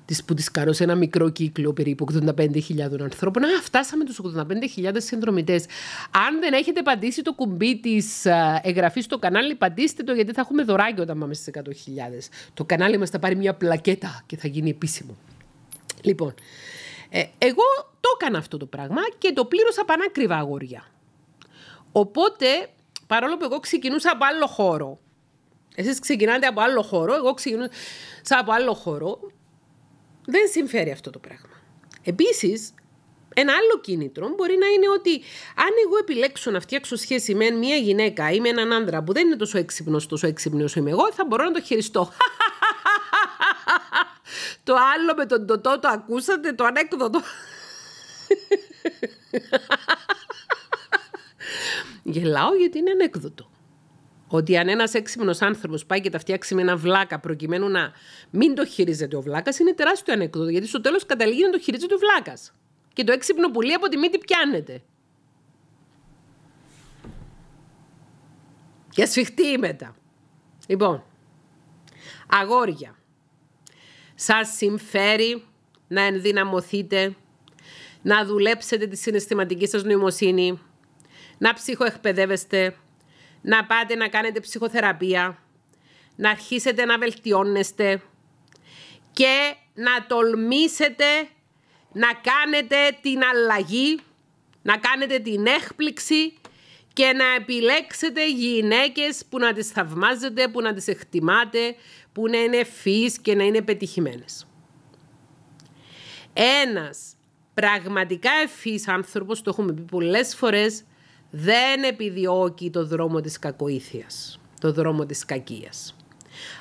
τις που τις κάνω σε ένα μικρό κύκλο περίπου 85.000 ανθρώπων. φτάσαμε τους 85.000 συνδρομητές. Αν δεν έχετε πατήσει το κουμπί της εγγραφής στο κανάλι, πατήστε το γιατί θα έχουμε δωράκι όταν πάμε στις 100.000. Το κανάλι μας θα πάρει μια πλακέτα και θα γίνει επίσημο. Λοιπόν, ε, εγώ το έκανα αυτό το πράγμα και το πλήρωσα πανάκριβα αγόρια. Οπότε, παρόλο που εγώ ξεκινούσα από άλλο χώρο, εσείς ξεκινάτε από άλλο χώρο, εγώ ξεκινούσα από άλλο χώρο, δεν συμφέρει αυτό το πράγμα. Επίσης, ένα άλλο κίνητρο μπορεί να είναι ότι αν εγώ επιλέξω να φτιάξω σχέση με μια γυναίκα ή με έναν άνδρα που δεν είναι τόσο έξυπνος, τόσο έξυπνος είμαι εγώ, θα μπορώ να το χειριστώ. <laughs> Το άλλο με τον τοτό το ακούσατε, το ανέκδοτο. Γελάω γιατί είναι ανέκδοτο. Ότι αν ένας έξυπνος άνθρωπος πάει και τα φτιάξει με ένα βλάκα προκειμένου να μην το χειρίζεται ο βλάκας, είναι τεράστιο ανέκδοτο. Γιατί στο τέλος καταλήγει να το χειρίζεται ο βλάκας. Και το έξυπνο πουλί από τη μύτη πιάνεται. Και σφιχτή μετά. Λοιπόν, αγόρια σας συμφέρει να ενδυναμωθείτε, να δουλέψετε τη συναισθηματική σας νοημοσύνη, να ψυχοεκπαιδεύεστε, να πάτε να κάνετε ψυχοθεραπεία, να αρχίσετε να βελτιώνεστε και να τολμήσετε να κάνετε την αλλαγή, να κάνετε την έκπληξη και να επιλέξετε γυναίκες που να τις θαυμάζετε, που να τις εκτιμάτε, που να είναι ευφύς και να είναι πετυχημένες. Ένας πραγματικά ευφύς άνθρωπος, το έχουμε πει πολλές φορές, δεν επιδιώκει το δρόμο της κακοήθειας, το δρόμο της κακίας.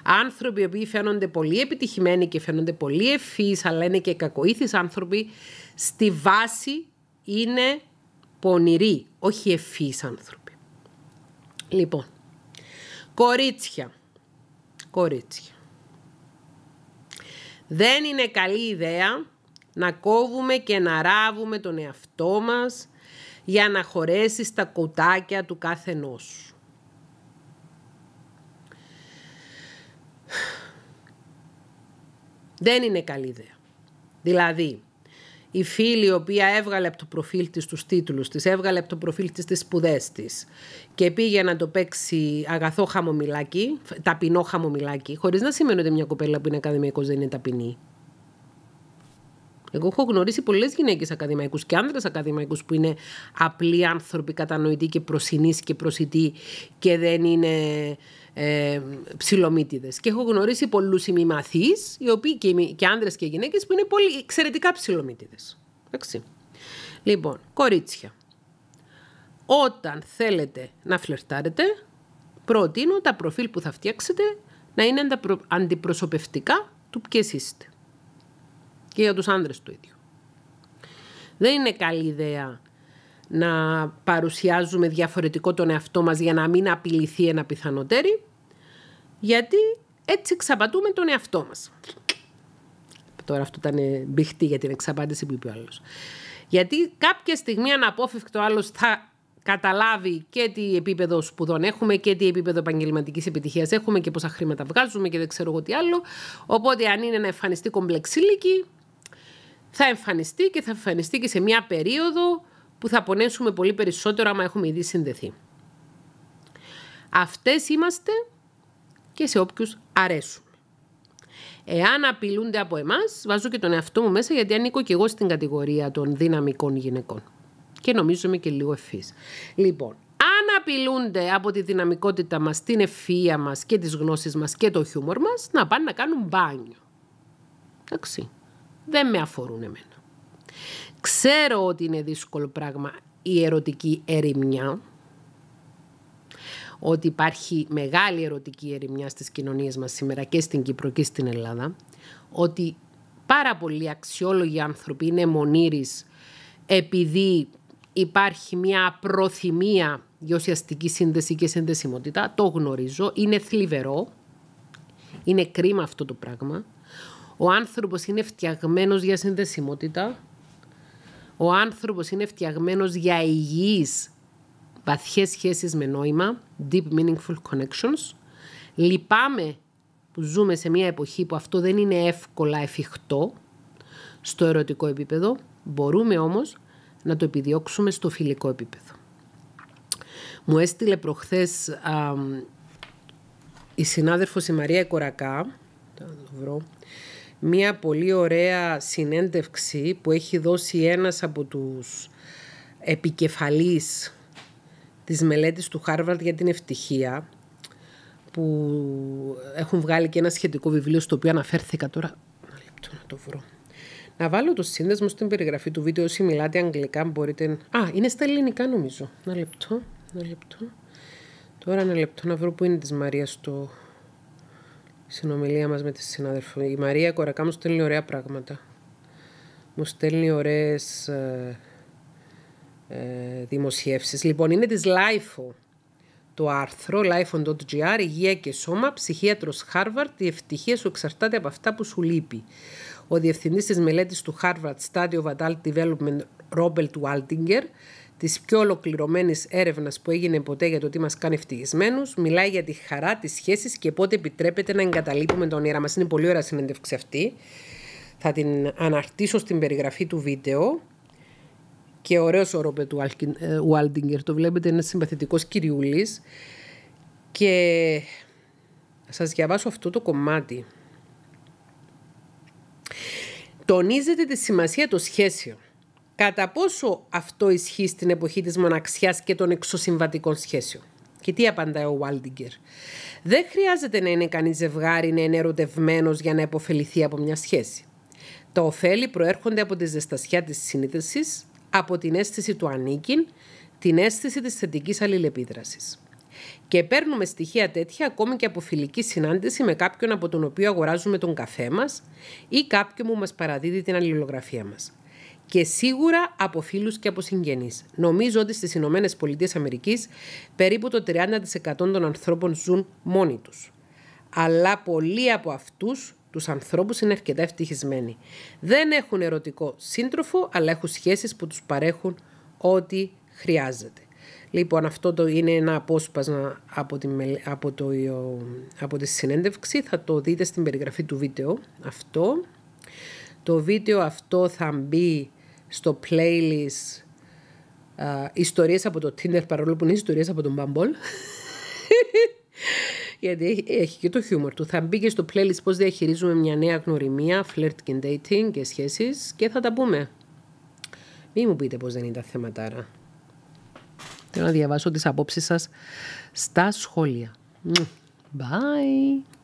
Άνθρωποι οι οποίοι φαίνονται πολύ επιτυχημένοι και φαίνονται πολύ ευφύς, αλλά είναι και κακοήθεις άνθρωποι, στη βάση είναι πονηροί, όχι ευφύς άνθρωποι. Λοιπόν, κορίτσια, Κορίτσια. Δεν είναι καλή ιδέα να κόβουμε και να ράβουμε τον εαυτό μας για να χωρέσεις στα κουτάκια του κάθε σου. Δεν είναι καλή ιδέα. Δηλαδή, η φίλη η οποία έβγαλε από το προφίλ της τους τίτλους της, έβγαλε από το προφίλ της τις σπουδές της. και πήγε να το παίξει αγαθό χαμομηλάκι, ταπεινό χαμομηλάκι, χωρίς να σημαίνει ότι μια κοπέλα που είναι ακαδημαϊκός δεν είναι ταπεινή. Εγώ έχω γνωρίσει πολλές γυναίκες ακαδημαϊκούς και άνδρες ακαδημαϊκούς που είναι απλοί άνθρωποι, κατανοητοί και προσινείς και προσιτοί και δεν είναι ε, Και έχω γνωρίσει πολλούς ημιμαθείς, οι οποίοι και, και άνδρες και γυναίκες, που είναι πολύ εξαιρετικά ψηλομύτιδες. Λοιπόν, κορίτσια. Όταν θέλετε να φλερτάρετε, προτείνω τα προφίλ που θα φτιάξετε να είναι αντιπροσωπευτικά του ποιε είστε. Και για τους άνδρες το ίδιο. Δεν είναι καλή ιδέα να παρουσιάζουμε διαφορετικό τον εαυτό μας για να μην απειληθεί ένα πιθανοτέρι, γιατί έτσι εξαπατούμε τον εαυτό μας. Τώρα αυτό ήταν μπηχτή για την εξαπάντηση που είπε ο άλλος. Γιατί κάποια στιγμή αναπόφευκτο άλλος θα καταλάβει και τι επίπεδο σπουδών έχουμε και τι επίπεδο επαγγελματικής επιτυχίας έχουμε και πόσα χρήματα βγάζουμε και δεν ξέρω εγώ τι άλλο. Οπότε, αν είναι να εμφανιστεί κομπλεξίλικη, θα εμφανιστεί και θα εμφανιστεί και σε μια περίοδο που θα πονέσουμε πολύ περισσότερο άμα έχουμε ήδη συνδεθεί. Αυτές είμαστε και σε όποιους αρέσουν. Εάν απειλούνται από εμάς, βάζω και τον εαυτό μου μέσα γιατί ανήκω και εγώ στην κατηγορία των δυναμικών γυναικών. Και νομίζω είμαι και λίγο ευφύς. Λοιπόν, αν απειλούνται από τη δυναμικότητα μας, την ευφυία μας και τις γνώσεις μας και το χιούμορ μας, να πάνε να κάνουν μπάνιο. Εντάξει. Δεν με αφορούν εμένα. Ξέρω ότι είναι δύσκολο πράγμα η ερωτική ερημιά, ότι υπάρχει μεγάλη ερωτική ερημιά στις κοινωνίες μας σήμερα και στην Κύπρο και στην Ελλάδα, ότι πάρα πολλοί αξιόλογοι άνθρωποι είναι μονήρης επειδή υπάρχει μια προθυμία για ουσιαστική σύνδεση και συνδεσιμότητα. Το γνωρίζω, είναι θλιβερό, είναι κρίμα αυτό το πράγμα. Ο άνθρωπος είναι φτιαγμένος για συνδεσιμότητα ο άνθρωπος είναι φτιαγμένος για υγιείς βαθιές σχέσεις με νόημα, deep meaningful connections. Λυπάμαι που ζούμε σε μια εποχή που αυτό δεν είναι εύκολα εφικτό στο ερωτικό επίπεδο. Μπορούμε όμως να το επιδιώξουμε στο φιλικό επίπεδο. Μου έστειλε προχθές η συνάδελφος η Μαρία Κορακά, μία πολύ ωραία συνέντευξη που έχει δώσει ένας από τους επικεφαλής της μελέτης του Χάρβαρτ για την ευτυχία που έχουν βγάλει και ένα σχετικό βιβλίο στο οποίο αναφέρθηκα τώρα. να λεπτό να το βρω. Να βάλω το σύνδεσμο στην περιγραφή του βίντεο. Όσοι μιλάτε αγγλικά μπορείτε... Α, είναι στα ελληνικά νομίζω. Να λεπτό, να λεπτό. Τώρα ένα λεπτό να βρω που είναι της Μαρίας το συνομιλία μας με τη συνάδελφο. Η Μαρία Κορακά μου στέλνει ωραία πράγματα. Μου στέλνει ωραίες ε, ε δημοσιεύσεις. Λοιπόν, είναι της ΛΑΙΦΟ, το άρθρο lifeon.gr, υγεία και σώμα, ψυχίατρος Χάρβαρτ, η ευτυχία σου εξαρτάται από αυτά που σου λείπει. Ο διευθυντής της μελέτης του Harvard Studio of Adult Development, Robert Waldinger της πιο ολοκληρωμένης έρευνας που έγινε ποτέ για το τι μας κάνει ευτυχισμένους. Μιλάει για τη χαρά της σχέσης και πότε επιτρέπεται να εγκαταλείπουμε τον όνειρά μας. Είναι πολύ ωραία συνέντευξη αυτή. Θα την αναρτήσω στην περιγραφή του βίντεο. Και ωραίος ο Ρόπε του ε, Ουάλντιγκερ. Το βλέπετε, είναι συμπαθητικός κυριούλης. Και σας διαβάσω αυτό το κομμάτι. Τονίζεται τη σημασία των σχέσεων Κατά πόσο αυτό ισχύει στην εποχή της μοναξιάς και των εξωσυμβατικών σχέσεων. Και τι απαντάει ο Βάλτιγκερ. Δεν χρειάζεται να είναι κανείς ζευγάρι να είναι ερωτευμένος για να επωφεληθεί από μια σχέση. Τα ωφέλη προέρχονται από τη ζεστασιά της συνείδησης, από την αίσθηση του ανήκειν, την αίσθηση της θετικής αλληλεπίδρασης. Και παίρνουμε στοιχεία τέτοια ακόμη και από φιλική συνάντηση με κάποιον από τον οποίο αγοράζουμε τον καφέ μας ή κάποιον που μας παραδίδει την αλληλογραφία μας και σίγουρα από φίλους και από συγγενείς. Νομίζω ότι στις Ηνωμένες Αμερικής περίπου το 30% των ανθρώπων ζουν μόνοι τους. Αλλά πολλοί από αυτούς τους ανθρώπους είναι αρκετά ευτυχισμένοι. Δεν έχουν ερωτικό σύντροφο, αλλά έχουν σχέσεις που τους παρέχουν ό,τι χρειάζεται. Λοιπόν, αυτό το είναι ένα απόσπασμα από, τη, από, το, από τη συνέντευξη. Θα το δείτε στην περιγραφή του βίντεο αυτό. Το βίντεο αυτό θα μπει στο playlist Uh, ιστορίες από το Tinder παρόλο που είναι ιστορίες από τον Bumble. <laughs> Γιατί έχει, έχει, και το χιούμορ του. Θα μπει και στο playlist πώς διαχειρίζουμε μια νέα γνωριμία, flirt και dating και σχέσεις και θα τα πούμε. Μην μου πείτε πώς δεν είναι τα θέματα άρα. Θέλω να διαβάσω τις απόψεις σας στα σχόλια. Bye!